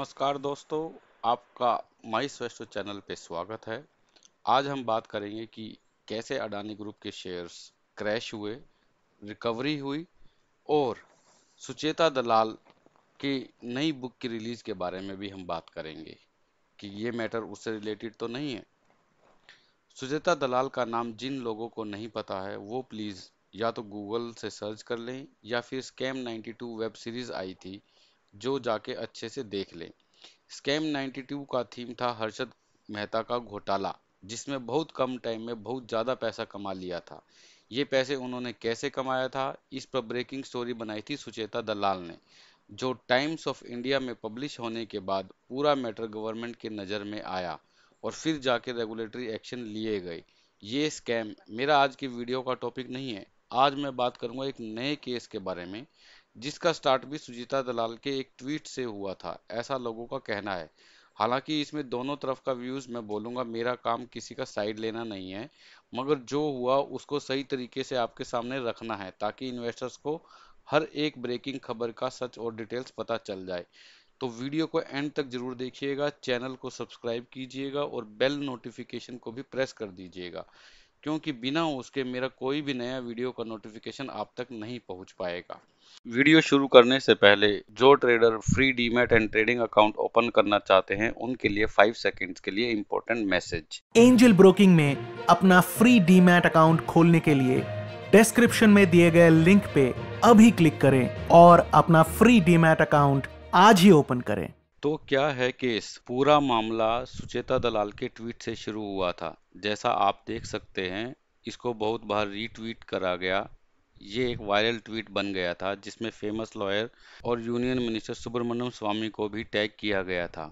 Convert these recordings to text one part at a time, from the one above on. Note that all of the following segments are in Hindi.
नमस्कार दोस्तों आपका माई स्वेस्टो चैनल पे स्वागत है आज हम बात करेंगे कि कैसे अडानी ग्रुप के शेयर्स क्रैश हुए रिकवरी हुई और सुचेता दलाल की नई बुक की रिलीज़ के बारे में भी हम बात करेंगे कि ये मैटर उससे रिलेटेड तो नहीं है सुचेता दलाल का नाम जिन लोगों को नहीं पता है वो प्लीज़ या तो गूगल से सर्च कर लें या फिर स्कैम 92 वेब सीरीज़ आई थी जो जाके अच्छे से देख लें स्कैम 92 का थीम था हर्षद मेहता का घोटाला जिसमें बहुत कम टाइम में बहुत ज़्यादा पैसा कमा लिया था ये पैसे उन्होंने कैसे कमाया था इस पर ब्रेकिंग स्टोरी बनाई थी सुचेता दलाल ने जो टाइम्स ऑफ इंडिया में पब्लिश होने के बाद पूरा मैटर गवर्नमेंट के नज़र में आया और फिर जाके रेगुलेटरी एक्शन लिए गए ये स्कैम मेरा आज की वीडियो का टॉपिक नहीं है आज मैं बात करूंगा एक नए केस के बारे में जिसका स्टार्ट भी सुजीता दलाल के एक ट्वीट से हुआ था ऐसा लोगों का कहना है हालांकि इसमें दोनों तरफ का व्यूज मैं बोलूंगा मेरा काम किसी का साइड लेना नहीं है मगर जो हुआ उसको सही तरीके से आपके सामने रखना है ताकि इन्वेस्टर्स को हर एक ब्रेकिंग खबर का सच और डिटेल्स पता चल जाए तो वीडियो को एंड तक जरूर देखिएगा चैनल को सब्सक्राइब कीजिएगा और बेल नोटिफिकेशन को भी प्रेस कर दीजिएगा क्योंकि बिना उसके मेरा कोई भी नया वीडियो का नोटिफिकेशन आप तक नहीं पहुंच पाएगा वीडियो शुरू करने से पहले जो trader free demat and trading account open करना चाहते हैं उनके लिए फाइव सेकेंड के लिए इम्पोर्टेंट मैसेज एंजल ब्रोकिंग में अपना फ्री डीमेट अकाउंट खोलने के लिए डिस्क्रिप्शन में दिए गए लिंक पे अभी क्लिक करें और अपना फ्री डीमेट अकाउंट आज ही ओपन करें तो क्या है केस पूरा मामला सुचेता दलाल के ट्वीट से शुरू हुआ था जैसा आप देख सकते हैं इसको बहुत बार रीट्वीट करा गया ये एक वायरल ट्वीट बन गया था जिसमें फेमस लॉयर और यूनियन मिनिस्टर सुब्रमण्यम स्वामी को भी टैग किया गया था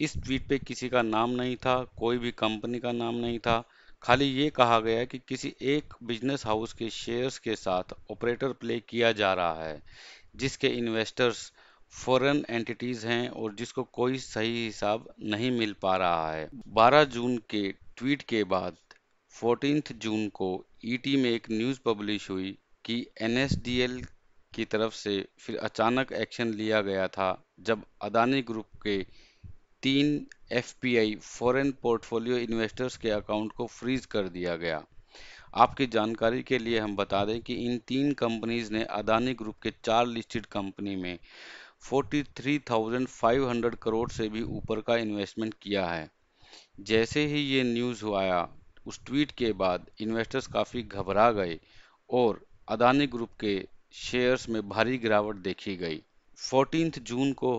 इस ट्वीट पे किसी का नाम नहीं था कोई भी कंपनी का नाम नहीं था खाली ये कहा गया कि किसी एक बिजनेस हाउस के शेयर्स के साथ ऑपरेटर प्ले किया जा रहा है जिसके इन्वेस्टर्स फॉरेन एंटिटीज़ हैं और जिसको कोई सही हिसाब नहीं मिल पा रहा है 12 जून के ट्वीट के बाद 14 जून को ईटी e में एक न्यूज़ पब्लिश हुई कि एनएसडीएल की तरफ से फिर अचानक एक्शन लिया गया था जब अदानी ग्रुप के तीन एफपीआई फॉरेन पोर्टफोलियो इन्वेस्टर्स के अकाउंट को फ्रीज कर दिया गया आपकी जानकारी के लिए हम बता दें कि इन तीन कंपनीज ने अदानी ग्रुप के चार लिस्टेड कंपनी में 43,500 करोड़ से भी ऊपर का इन्वेस्टमेंट किया है जैसे ही ये न्यूज़ हुआ उस ट्वीट के बाद इन्वेस्टर्स काफ़ी घबरा गए और अदानी ग्रुप के शेयर्स में भारी गिरावट देखी गई फोर्टीन जून को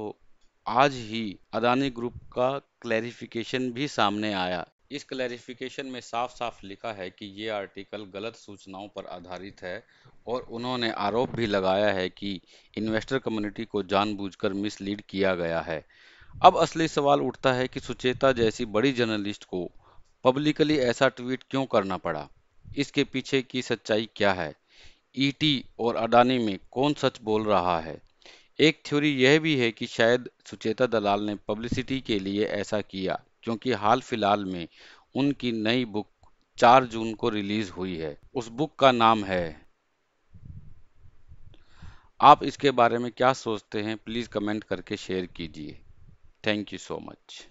आज ही अदानी ग्रुप का क्लैरिफिकेशन भी सामने आया इस क्लैरिफिकेशन में साफ साफ लिखा है कि ये आर्टिकल गलत सूचनाओं पर आधारित है और उन्होंने आरोप भी लगाया है कि इन्वेस्टर कम्युनिटी को जानबूझकर मिसलीड किया गया है अब असली सवाल उठता है कि सुचेता जैसी बड़ी जर्नलिस्ट को पब्लिकली ऐसा ट्वीट क्यों करना पड़ा इसके पीछे की सच्चाई क्या है ईटी और अडानी में कौन सच बोल रहा है एक थ्योरी यह भी है कि शायद सुचेता दलाल ने पब्लिसिटी के लिए ऐसा किया क्योंकि हाल फिलहाल में उनकी नई बुक 4 जून को रिलीज हुई है उस बुक का नाम है आप इसके बारे में क्या सोचते हैं प्लीज़ कमेंट करके शेयर कीजिए थैंक यू सो मच